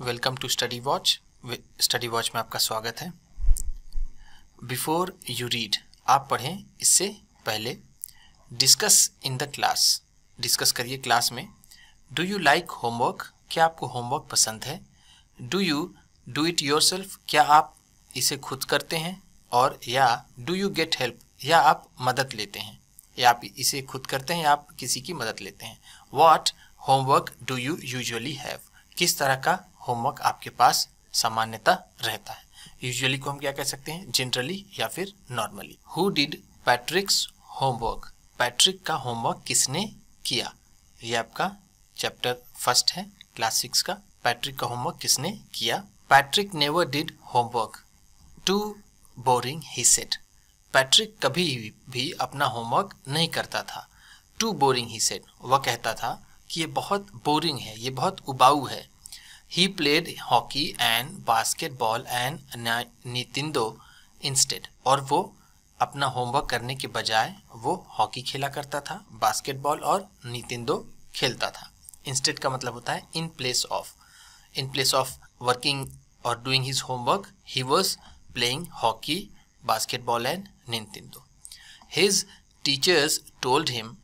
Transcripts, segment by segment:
Welcome to Study Watch Study Watch में आपका स्वागत है बिफोर यू रीड आप पढ़ें इससे पहले discuss in the class discuss करिए क्लास में डू यू लाइक होमवर्क क्या आपको होमवर्क पसंद है do you do it yourself क्या आप इसे खुद करते हैं और या डू यू गेट हेल्प या आप मदद लेते हैं या आप इसे खुद करते हैं या आप किसी की मदद लेते हैं what homework do you usually have किस तरह का होमवर्क आपके पास सामान्यता रहता है यूजुअली को हम क्या कह सकते हैं जनरली या फिर normally who did Patrick's homework Patrick का होमवर्क किसने किया ये आपका चैप्टर फर्स्ट है क्लास सिक्स का पैट्रिक का होमवर्क किसने किया Patrick never did homework too boring he said Patrick कभी भी अपना होमवर्क नहीं करता था टू बोरिंग ही सेट वह कहता था कि ये बहुत बोरिंग है ये बहुत उबाऊ है He played hockey and basketball and Nintendo instead. और वो अपना होमवर्क करने के बजाय वो हॉकी खेला करता था बास्केटबॉल और नितिंदो खेलता था इंस्टेड का मतलब होता है in place of in place of working और doing his homework he was playing hockey basketball and Nintendo his teachers told him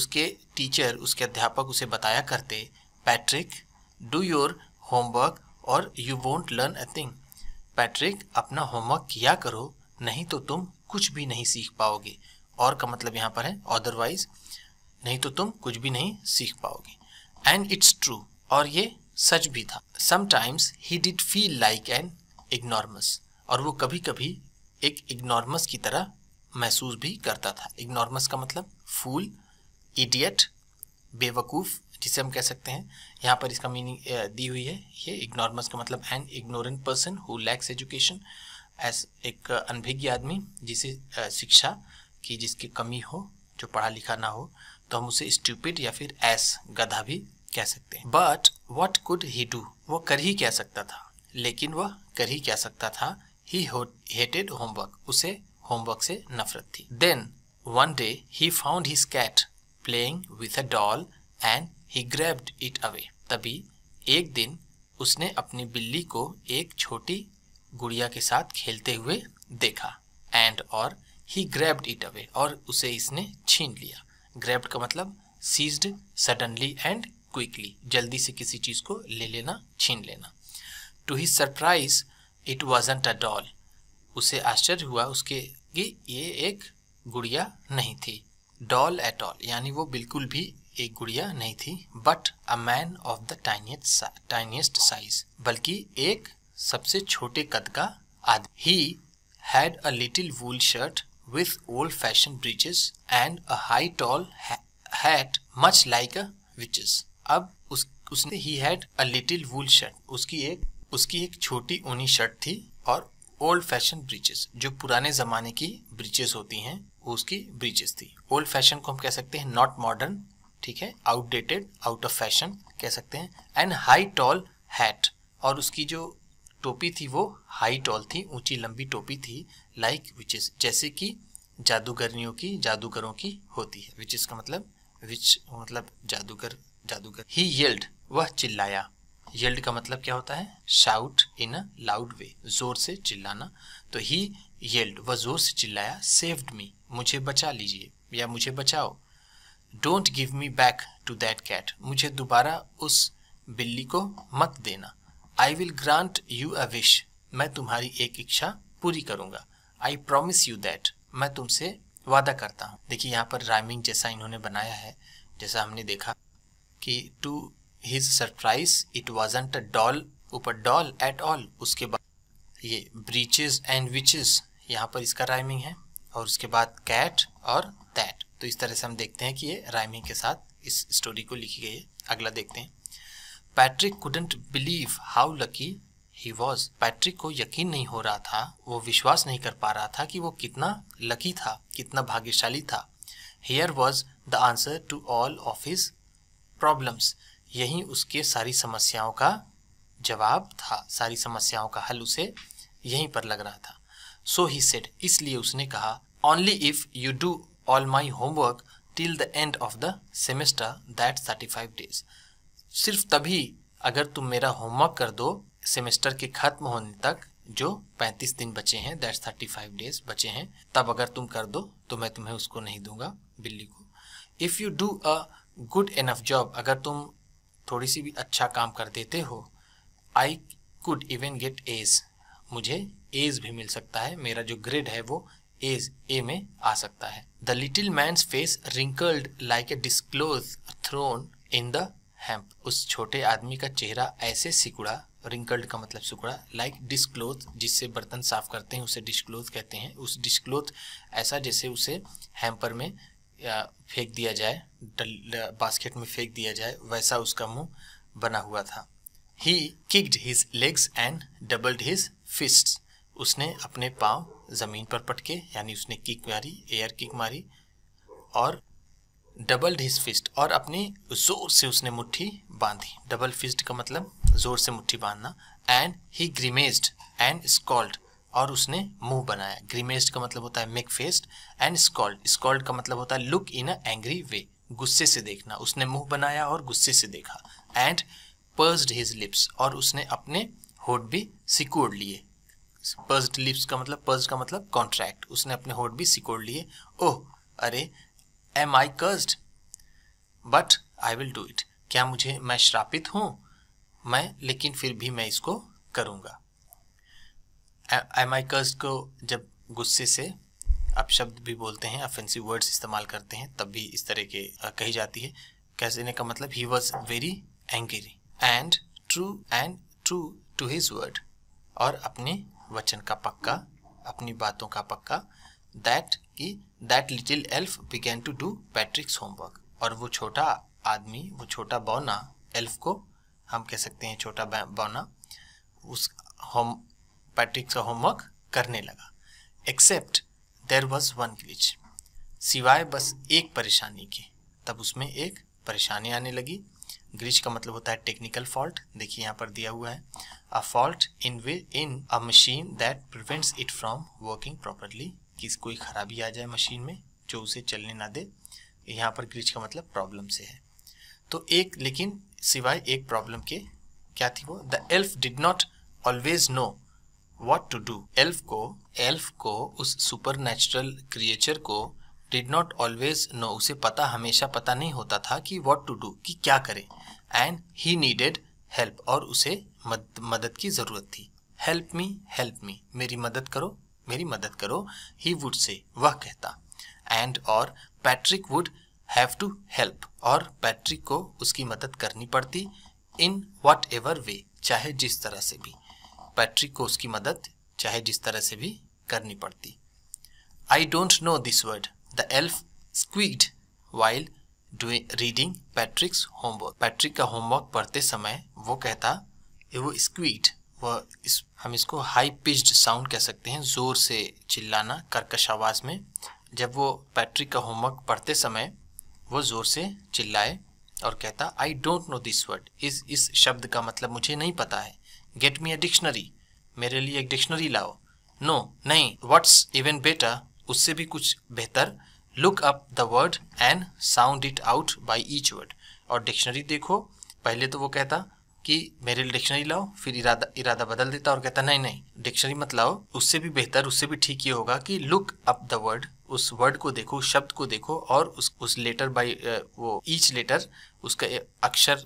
उसके टीचर उसके अध्यापक उसे बताया करते Patrick do your homework or you won't learn a thing Patrick अपना होमवर्क किया करो नहीं तो तुम कुछ भी नहीं सीख पाओगे और का मतलब यहाँ पर है अदरवाइज नहीं तो तुम कुछ भी नहीं सीख पाओगे एंड इट्स ट्रू और ये सच भी था sometimes he did feel like an ignoramus और वो कभी कभी एक इग्नॉर्मस की तरह महसूस भी करता था इग्नॉर्मस का मतलब फूल इडियट बेवकूफ़ जिसे हम कह सकते हैं यहाँ पर इसका मीनिंग दी हुई है ये इग्नॉर्मस का मतलब an ignorant person who lacks education as एक अनभिज्ञ आदमी जिसे शिक्षा की जिसकी कमी हो जो पढ़ा लिखा ना हो तो हम उसे स्टूपिड या फिर एस गधा भी कह सकते हैं but what could he do वो कर ही क्या सकता था लेकिन वह कर ही क्या सकता था ही हेटेड होमवर्क उसे होमवर्क से नफरत थी then one day he found his cat playing with a doll and he grabbed it away तभी एक दिन उसने अपनी बिल्ली को एक छोटी गुड़िया के साथ खेलते हुए देखा एंड और ही ग्रैब्ड इट अवे और उसे इसने छीन लिया ग्रैब्ड का मतलब सीज्ड सडनली एंड क्विकली जल्दी से किसी चीज़ को ले लेना छीन लेना to his surprise it wasn't a doll उसे आश्चर्य हुआ उसके कि ये एक गुड़िया नहीं थी डॉल एट ऑल यानी वो बिल्कुल भी एक गुड़िया नहीं थी but a man of the tiniest size बल्कि एक सबसे छोटे कद का आदमी he had a little wool shirt with old fashion breeches and a high tall hat much like a witch's अब उस उसने he had a little wool shirt उसकी एक उसकी एक छोटी ऊनी शर्ट थी और ओल्ड फैशन ब्रीचेस जो पुराने जमाने की ब्रीचेस होती हैं उसकी ब्रीचेस थी ओल्ड फैशन को हम कह सकते हैं नॉट मॉडर्न ठीक है आउटडेटेड आउट ऑफ फैशन कह सकते हैं एंड हाई टॉल हैट और उसकी जो टोपी थी वो हाई टॉल थी ऊंची लंबी टोपी थी लाइक like विचेस जैसे कि जादूगरनियों की जादूगरों की होती है विचिस का मतलब विच मतलब जादूगर जादूगर ही येल्ड वह चिल्लाया येल्ड का मतलब क्या होता है शाउट इन अ लाउड वे जोर से चिल्लाना तो ही येल्ड वह जोर से चिल्लाया सेव्ड मी मुझे बचा लीजिए या मुझे बचाओ don't give me back to that cat मुझे दोबारा उस बिल्ली को मत देना I will grant you a wish मैं तुम्हारी एक इच्छा पूरी करूंगा आई प्रोमिस यू दैट मैं तुमसे वादा करता हूँ देखिए यहाँ पर राइमिंग जैसा इन्होंने बनाया है जैसा हमने देखा कि to his surprise it was a doll ऊपर डॉल एट ऑल उसके बाद ये ब्रीचेज एंड विचेज यहाँ पर इसका राइमिंग है और उसके बाद कैट और दैट तो इस तरह से हम देखते हैं कि ये राइमिंग के साथ इस स्टोरी को लिखी गई है अगला देखते हैं Patrick couldn't believe how lucky he was Patrick को यकीन नहीं हो रहा था वो विश्वास नहीं कर पा रहा था कि वो कितना लकी था कितना भाग्यशाली था here was the answer to all of his problems यही उसके सारी समस्याओं का जवाब था सारी समस्याओं का हल उसे यहीं पर लग रहा था सो ही सेड इसलिए उसने कहा only if you do all my homework till the end of the semester that 35 days सिर्फ तभी अगर तुम मेरा होमवर्क कर दो सेमेस्टर के खत्म होने तक जो 35 दिन बचे हैं दैट्स 35 डेज बचे हैं तब अगर तुम कर दो तो मैं तुम्हें उसको नहीं दूंगा बिल्ली को if you do a good enough job अगर तुम थोड़ी सी भी अच्छा काम कर देते हो I could even get A's मुझे एज भी मिल सकता है मेरा जो ग्रेड है वो एज ए में आ सकता है the little man's face wrinkled like a dishcloth thrown in the hamper उस छोटे आदमी का चेहरा ऐसे सिकुड़ा रिंकल्ड का मतलब सिकुड़ा लाइक डिस्क्लोथ जिससे बर्तन साफ करते हैं उसे डिस्क्लोथ कहते हैं उस डिस्क्लोथ ऐसा जैसे उसे हैम्पर में फेंक दिया जाए बास्केट में फेंक दिया जाए वैसा उसका मुंह बना हुआ था he kicked his legs and doubled his fist उसने अपने पाँव ज़मीन पर पटके यानी उसने किक मारी एयर किक मारी और डबल हिज फिस्ट और अपनी ज़ोर से उसने मुट्ठी बांधी डबल फिस्ट का मतलब ज़ोर से मुट्ठी बांधना and he grimaced and scowled और उसने मुंह बनाया ग्रीमेस्ड का मतलब होता है make faces and scowled scowled का मतलब होता है लुक इन अ एंग्री वे गुस्से से देखना उसने मुंह बनाया और गुस्से से देखा एंड पर्स्ड हिज लिप्स और उसने अपने होट भी सिकोड़ लिए पर्स्ड लिप्स का मतलब पर्स का मतलब कॉन्ट्रैक्ट उसने अपने होट भी सिकोड़ लिए ओह अरे am I cursed but I will do it क्या मुझे मैं श्रापित हूँ मैं लेकिन फिर भी मैं इसको करूँगा एम आई कर्स्ड को जब गुस्से से आप शब्द भी बोलते हैं ऑफेंसिव वर्ड्स इस्तेमाल करते हैं तब भी इस तरह के आ, कही जाती है कह देने का मतलब he was very angry and true and true to his word और अपने वचन का पक्का अपनी बातों का पक्का दैट कि that little elf began to do Patrick's homework और वो छोटा आदमी वो छोटा बौना एल्फ को हम कह सकते हैं छोटा बौना उस होम पैट्रिक्स का होमवर्क करने लगा except there was one glitch सिवाय बस एक परेशानी की तब उसमें एक परेशानी आने लगी ग्रीच का मतलब होता है टेक्निकल फॉल्ट देखिए यहाँ पर दिया हुआ है a fault in in a machine that prevents it from working properly कि कोई खराबी आ जाए मशीन में जो उसे चलने ना दे यहाँ पर ग्रीच का मतलब प्रॉब्लम से है तो एक लेकिन सिवाय एक प्रॉब्लम के क्या थी वो the elf did not always know what to do elf को एल्फ को उस सुपर नेचुरल क्रिएचर को डिड नॉट ऑलवेज नो उसे पता हमेशा पता नहीं होता था कि वॉट टू डू कि क्या करें एंड ही नीडेड हेल्प और उसे मद, मदद की ज़रूरत थी हेल्प मी हेल्प मी मेरी मदद करो मेरी मदद करो ही वुड से वह कहता एंड और Patrick would have to help और पैट्रिक को उसकी मदद करनी पड़ती इन वट एवर वे चाहे जिस तरह से भी पैट्रिक को उसकी मदद चाहे जिस तरह से भी करनी पड़ती I don't know this word the elf squeaked while doing reading Patrick's homework Patrick का होमवर्क पढ़ते समय वो कहता वो स्क्वीड वह इस हम इसको हाई पिच्ड साउंड कह सकते हैं ज़ोर से चिल्लाना कर्कश आवाज़ में जब वो पैट्रिक का होमवर्क पढ़ते समय वो ज़ोर से चिल्लाए और कहता I don't know this word इस इस शब्द का मतलब मुझे नहीं पता है गेट मी अ डिक्शनरी मेरे लिए एक डिक्शनरी लाओ नो no, नहीं व्हाट्स इवन बेटर उससे भी कुछ बेहतर look up the word and sound it out by each word और डिक्शनरी देखो पहले तो वो कहता कि मेरे लिए डिक्शनरी लाओ फिर इरादा इरादा बदल देता और कहता नहीं नहीं डिक्शनरी मत लाओ उससे भी बेहतर उससे भी ठीक ये होगा कि लुक अप द वर्ड उस वर्ड को देखो शब्द को देखो और उस उस लेटर बाई वो ईच लेटर उसका अक्षर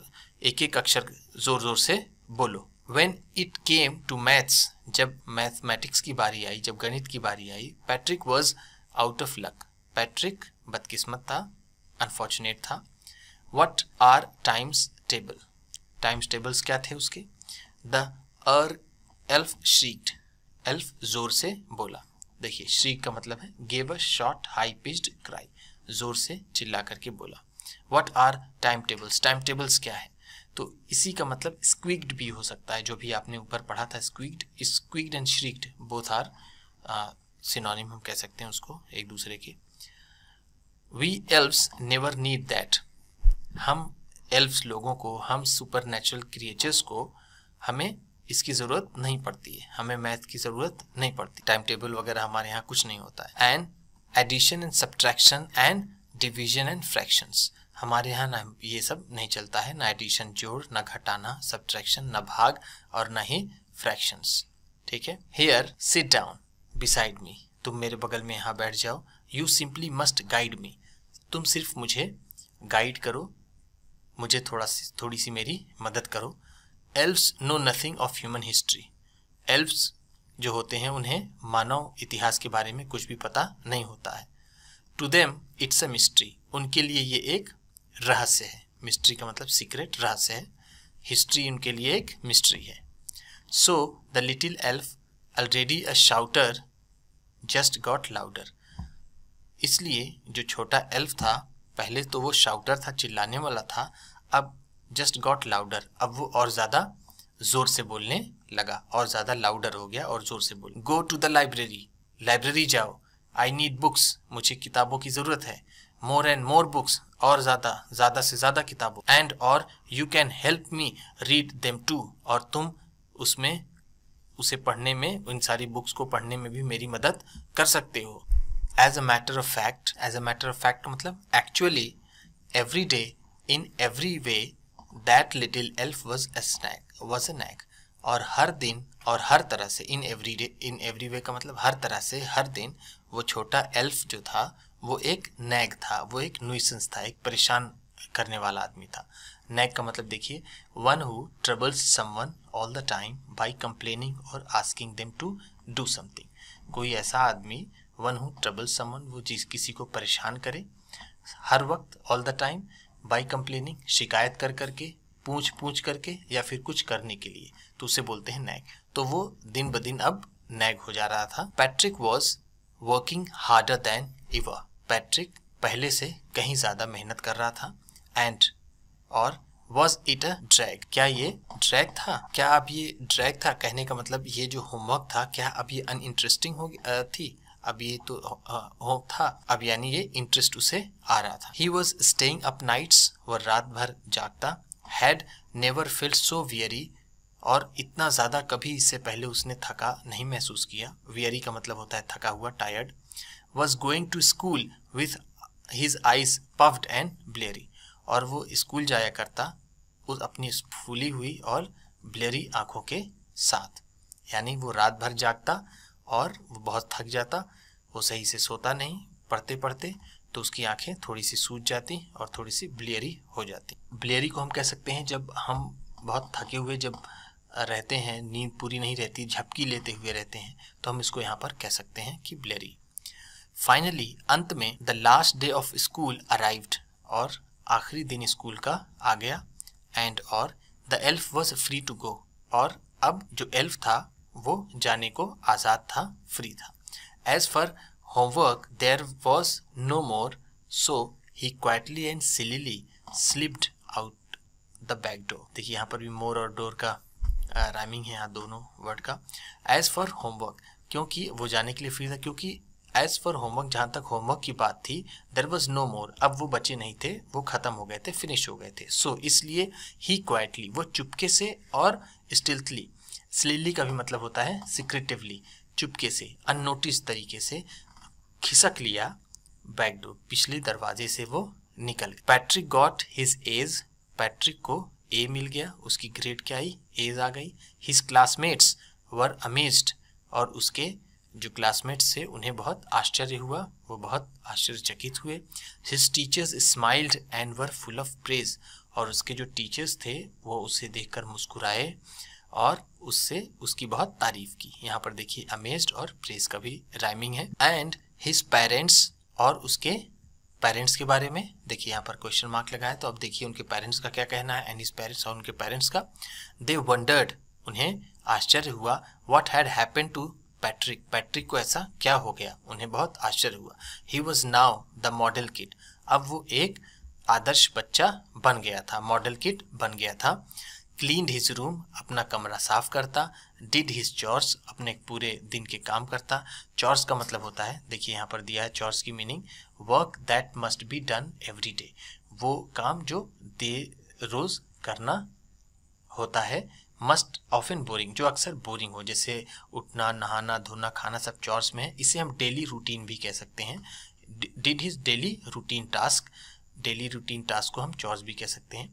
एक एक अक्षर जोर जोर से बोलो when it came to maths जब मैथमेटिक्स की बारी आई जब गणित की बारी आई Patrick was out of luck Patrick बदकिस्मत था अनफॉर्चुनेट था what are times table times tables क्या थे उसके द अर एल्फ श्रीट एल्फ जोर से बोला देखिए श्रीक का मतलब है gave a short high pitched cry जोर से चिल्ला करके बोला what are time tables time tables क्या है तो इसी का मतलब स्क्विग्ड भी हो सकता है जो भी आपने ऊपर पढ़ा था squeaked squeaked and shrieked both are synonym हम कह सकते हैं उसको एक दूसरे के we elves never need that हम एल्व्स लोगों को हम सुपर नेचुरल क्रिएचर्स को हमें इसकी ज़रूरत नहीं पड़ती है हमें मैथ की ज़रूरत नहीं पड़ती टाइम टेबल वगैरह हमारे यहाँ कुछ नहीं होता है and addition and subtraction and division and fractions हमारे यहाँ ना ये सब नहीं चलता है ना एडिशन जोड़ ना घटाना सब्ट्रैक्शन ना भाग और ना ही फ्रैक्शंस ठीक है here sit down beside me तुम मेरे बगल में यहाँ बैठ जाओ you simply must guide me तुम सिर्फ मुझे गाइड करो मुझे थोड़ा सी थोड़ी सी मेरी मदद करो elves know nothing of human history elves जो होते हैं उन्हें मानव इतिहास के बारे में कुछ भी पता नहीं होता है to them it's a mystery उनके लिए ये एक रहस्य है मिस्ट्री का मतलब सीक्रेट रहस्य है हिस्ट्री उनके लिए एक मिस्ट्री है so the little elf already a shouter just got louder इसलिए जो छोटा एल्फ था पहले तो वो शाउटर था चिल्लाने वाला था अब जस्ट गॉट लाउडर अब वो और ज़्यादा ज़ोर से बोलने लगा और ज़्यादा लाउडर हो गया और ज़ोर से बोल go to the library library जाओ आई नीड बुक्स मुझे किताबों की ज़रूरत है मोर एंड मोर बुक्स और ज़्यादा ज़्यादा से ज़्यादा किताबों एंड और you can help me read them too और तुम उसमें उसे पढ़ने में इन सारी बुक्स को पढ़ने में भी मेरी मदद कर सकते हो as a matter of fact as a matter of fact मतलब actually every day in every way that little elf was a snack was a nag और हर दिन और हर तरह से in every day in every way का मतलब हर तरह से हर दिन वो छोटा एल्फ जो था वो एक नैग था वो एक नुइसेंस था एक परेशान करने वाला आदमी था नैग का मतलब देखिए one who troubles someone all the time by complaining or asking them to do something कोई ऐसा आदमी वन हु ट्रबल समन वो चीज़ किसी को परेशान करे हर वक्त all the time by complaining शिकायत कर करके पूछ पूछ करके या फिर कुछ करने के लिए तो उसे बोलते हैं नैग तो वो दिन ब दिन अब नैग हो जा रहा था Patrick was working harder than ever Patrick पहले से कहीं ज़्यादा मेहनत कर रहा था एंड और वॉज इट अ ड्रैग क्या ये ड्रैग था क्या अब ये ड्रैग था कहने का मतलब ये जो होमवर्क था क्या अब ये अनइंटरेस्टिंग हो थी अब ये तो हो था अब यानी ये इंटरेस्ट उसे आ रहा था he was staying up nights वह रात भर जागता had never feel so weary और इतना ज़्यादा कभी इससे पहले उसने थका नहीं महसूस किया वियरी का मतलब होता है थका हुआ tired was going to school with his eyes puffed and bleary और वो स्कूल जाया करता उस अपनी फूली हुई और ब्लेरी आँखों के साथ यानी वो रात भर जागता और वो बहुत थक जाता वो सही से सोता नहीं पढ़ते पढ़ते तो उसकी आंखें थोड़ी सी सूज जाती और थोड़ी सी ब्लेरी हो जाती ब्लेरी को हम कह सकते हैं जब हम बहुत थके हुए जब रहते हैं नींद पूरी नहीं रहती झपकी लेते हुए रहते हैं तो हम इसको यहाँ पर कह सकते हैं कि ब्लेरी फाइनली अंत में the last day of school arrived और आखिरी दिन स्कूल का आ गया एंड और the elf was free to go और अब जो एल्फ था वो जाने को आज़ाद था फ्री था as for homework there was no more so he quietly and सिलीली slipped out the back door देखिए यहाँ पर भी मोर और डोर का राइमिंग है यहाँ दोनों वर्ड का एज फॉर होमवर्क क्योंकि वो जाने के लिए फ्री था क्योंकि एज फॉर होमवर्क जहाँ तक होमवर्क की बात थी देर वॉज नो मोर अब वो बचे नहीं थे वो ख़त्म हो गए थे फिनिश हो गए थे सो so, इसलिए ही क्वाइटली वो चुपके से और स्टिल्थली स्लीली का भी मतलब होता है सिक्रेटिवली चुपके से अननोटिस तरीके से खिसक लिया बैकडोर पिछले दरवाजे से वो निकल Patrick got his A's Patrick को ए मिल गया उसकी ग्रेड क्या आई एज आ गई हिज क्लासमेट्स वर अमेज्ड और उसके जो क्लासमेट्स थे उन्हें बहुत आश्चर्य हुआ वो बहुत आश्चर्यचकित हुए his teachers smiled and were full of praise और उसके जो टीचर्स थे वो उसे देखकर मुस्कुराए और उससे उसकी बहुत तारीफ की यहाँ पर देखिए अमेज्ड और प्रेस का भी राइमिंग है एंड हिज पेरेंट्स और उसके पेरेंट्स के बारे में देखिए यहाँ पर क्वेश्चन मार्क लगाए तो अब देखिए उनके पेरेंट्स का क्या कहना है एंड हिज पेरेंट्स और उनके पेरेंट्स का दे वंडर्ड उन्हें आश्चर्य हुआ what had happen to Patrick Patrick को ऐसा क्या हो गया उन्हें बहुत आश्चर्य हुआ he was now the model kid अब वो एक आदर्श बच्चा बन गया था मॉडल किट बन गया था क्लीन हिज रूम अपना कमरा साफ करता डिड हिज चॉर्स अपने पूरे दिन के काम करता चॉर्स का मतलब होता है देखिए यहाँ पर दिया है चॉर्स की meaning work that must be done every day वो काम जो दे रोज करना होता है मस्ट ऑफ एन बोरिंग जो अक्सर बोरिंग हो जैसे उठना नहाना धोना खाना सब चॉर्स में है इसे हम डेली रूटीन भी कह सकते हैं did his daily routine task daily routine task को हम चॉर्स भी कह सकते हैं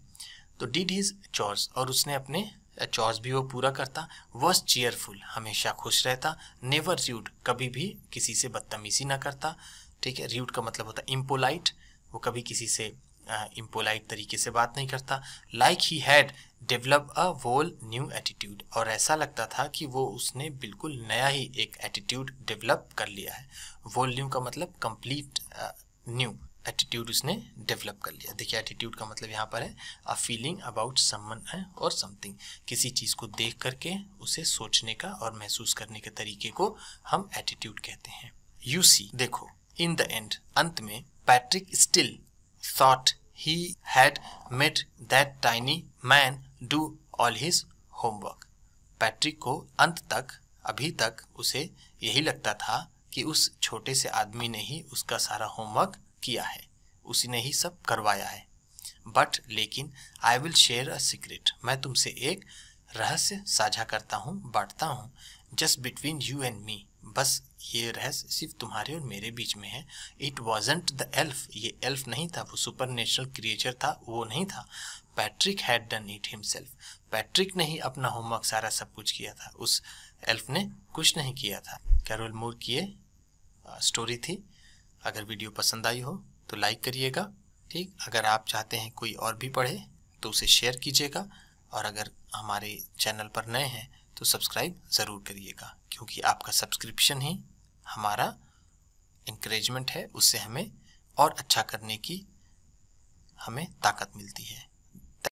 तो डिड हिज चॉर्स और उसने अपने चॉर्स भी वो पूरा करता वॉज चेयरफुल हमेशा खुश रहता नेवर र्यूड कभी भी किसी से बदतमीजी ना करता ठीक है र्यूड का मतलब होता है इम्पोलाइट वो कभी किसी से इम्पोलाइट तरीके से बात नहीं करता like he had develop a whole new attitude और ऐसा लगता था कि वो उसने बिल्कुल नया ही एक एटीट्यूड डेवलप कर लिया है वोल न्यू का मतलब कंप्लीट न्यू एटीट्यूड उसने डेवलप कर लिया देखिए एटीट्यूड का मतलब यहाँ पर है अ फीलिंग अबाउट समन है और समथिंग किसी चीज़ को देख करके उसे सोचने का और महसूस करने के तरीके को हम एटीट्यूड कहते हैं यू सी देखो इन द एंड अंत में Patrick still thought he had met that tiny man do all his homework Patrick को अंत तक अभी तक उसे यही लगता था कि उस छोटे से आदमी ने ही उसका सारा होमवर्क किया है उसी ने ही सब करवाया है बट लेकिन I will share a secret मैं तुमसे एक रहस्य साझा करता हूँ बांटता हूँ just between you and me बस ये रहस्य सिर्फ तुम्हारे और मेरे बीच में है इट वॉजेंट द एल्फ ये एल्फ नहीं था वो सुपर नेचुरल क्रिएचर था वो नहीं था Patrick had done it himself Patrick ने ही अपना होमवर्क सारा सब कुछ किया था उस एल्फ ने कुछ नहीं किया था कैरोल मूर की ये स्टोरी थी अगर वीडियो पसंद आई हो तो लाइक करिएगा ठीक अगर आप चाहते हैं कोई और भी पढ़े तो उसे शेयर कीजिएगा और अगर हमारे चैनल पर नए हैं तो सब्सक्राइब ज़रूर करिएगा क्योंकि आपका सब्सक्रिप्शन ही हमारा इंक्रेजमेंट है उससे हमें और अच्छा करने की हमें ताकत मिलती है